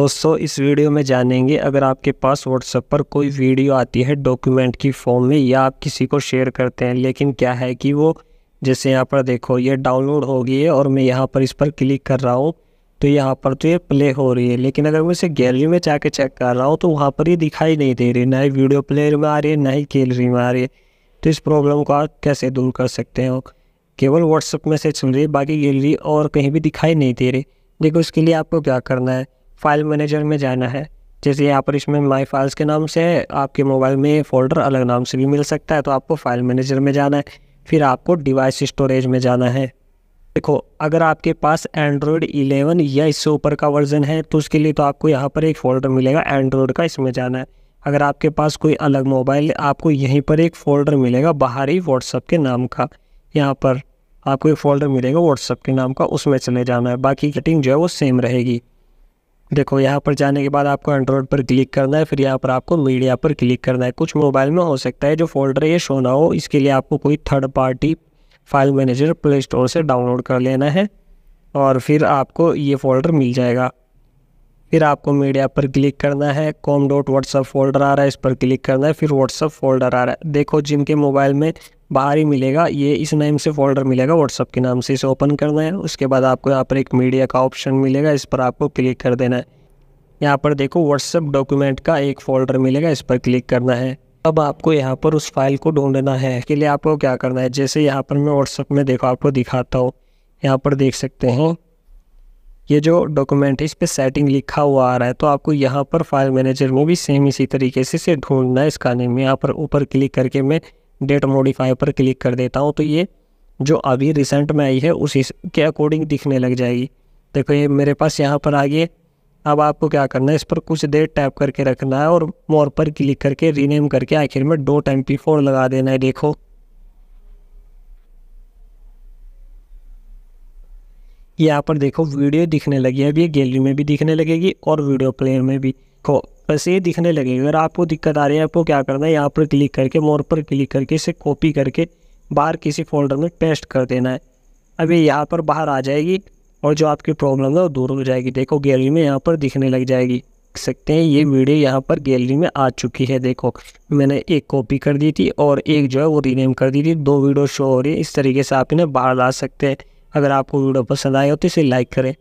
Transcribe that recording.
दोस्तों इस वीडियो में जानेंगे अगर आपके पास व्हाट्सएप पर कोई वीडियो आती है डॉक्यूमेंट की फॉर्म में या आप किसी को शेयर करते हैं लेकिन क्या है कि वो जैसे यहाँ पर देखो ये डाउनलोड हो गई है और मैं यहाँ पर इस पर क्लिक कर रहा हूँ तो यहाँ पर तो ये प्ले हो रही है लेकिन अगर मैं इसे गैलरी में जाके चेक कर रहा हूँ तो वहाँ पर ये दिखाई नहीं दे रही ना ही वीडियो प्लेयर में आ रही है ना ही गैलरी में आ रही है तो इस प्रॉब्लम को आप कैसे दूर कर सकते हो केवल व्हाट्सअप में से चल रही है बाकी गैलरी और कहीं भी दिखाई नहीं दे रही देखो इसके लिए आपको क्या करना है फाइल मैनेजर में जाना है जैसे यहाँ पर इसमें माई फाइल्स के नाम से है आपके मोबाइल में फोल्डर अलग नाम से भी मिल सकता है तो आपको फाइल मैनेजर में जाना है फिर आपको डिवाइस स्टोरेज में जाना है देखो अगर आपके पास एंड्रॉयड 11 या इससे ऊपर का वर्जन है तो उसके लिए तो आपको यहाँ पर एक फ़ोल्डर मिलेगा एंड्रॉयड का इसमें जाना है अगर आपके पास कोई अलग मोबाइल आपको यहीं पर एक फ़ोल्डर मिलेगा बाहरी व्हाट्सअप के नाम का यहाँ पर आपको एक फ़ोल्डर मिलेगा व्हाट्सअप के नाम का उसमें चले जाना है बाकी कटिंग जो है वो सेम रहेगी देखो यहाँ पर जाने के बाद आपको एंड्रॉयड पर क्लिक करना है फिर यहाँ पर आपको मीडिया पर क्लिक करना है कुछ मोबाइल में हो सकता है जो फोल्डर ये शो ना हो इसके लिए आपको कोई third party file manager play store से डाउनलोड कर लेना है और फिर आपको ये फोल्डर मिल जाएगा फिर आपको मीडिया पर क्लिक करना है कॉम डॉट व्हाट्सअप फोल्डर आ रहा है इस पर क्लिक करना है फिर व्हाट्सअप फोल्डर आ रहा है देखो जिनके मोबाइल में बाहर ही मिलेगा ये इस नाम से फोल्डर मिलेगा व्हाट्सअप के नाम से इसे ओपन करना है उसके बाद आपको यहाँ पर एक मीडिया का ऑप्शन मिलेगा इस पर आपको क्लिक कर देना है यहाँ पर देखो व्हाट्सअप डॉक्यूमेंट का एक फोल्डर मिलेगा इस पर क्लिक करना है अब आपको यहाँ पर उस फाइल को ढूंढना है इसके लिए आपको क्या करना है जैसे यहाँ पर मैं व्हाट्सअप में देखो आपको दिखाता हूँ यहाँ पर देख सकते हैं ये जो डॉक्यूमेंट है इस पर सेटिंग लिखा हुआ आ रहा है तो आपको यहाँ पर फाइल मैनेजर में भी सेम इसी तरीके से इसे ढूंढना है इसका नेम यहाँ पर ऊपर क्लिक करके मैं डेट मॉडिफाई पर क्लिक कर देता हूँ तो ये जो अभी रिसेंट में आई है उसी के अकॉर्डिंग दिखने लग जाएगी देखो ये मेरे पास यहाँ पर आ गई अब आपको क्या करना है इस पर कुछ देर टैप करके रखना है और मोर पर क्लिक करके रीनेम करके आखिर में डोट एम पी फोर लगा देना है देखो यहाँ पर देखो वीडियो दिखने लगी है अभी गैलरी में भी दिखने लगेगी और वीडियो प्लेयर में भी को बस ये दिखने लगेगी अगर आपको दिक्कत आ रही है आपको क्या करना है यहाँ पर क्लिक करके मोर पर क्लिक करके इसे कॉपी करके बाहर किसी फोल्डर में पेस्ट कर देना है अब ये यहाँ पर बाहर आ जाएगी और जो आपकी प्रॉब्लम है वो दूर हो जाएगी देखो गैलरी में यहाँ पर दिखने लग जाएगी देख सकते हैं ये वीडियो यहाँ पर गैलरी में आ चुकी है देखो मैंने एक कॉपी कर दी थी और एक जो है वो रीनेम कर दी थी दो वीडियो शो हो रही है इस तरीके से आप इन्हें बाहर ला सकते हैं अगर आपको वीडियो पसंद आया हो तो इसे लाइक करें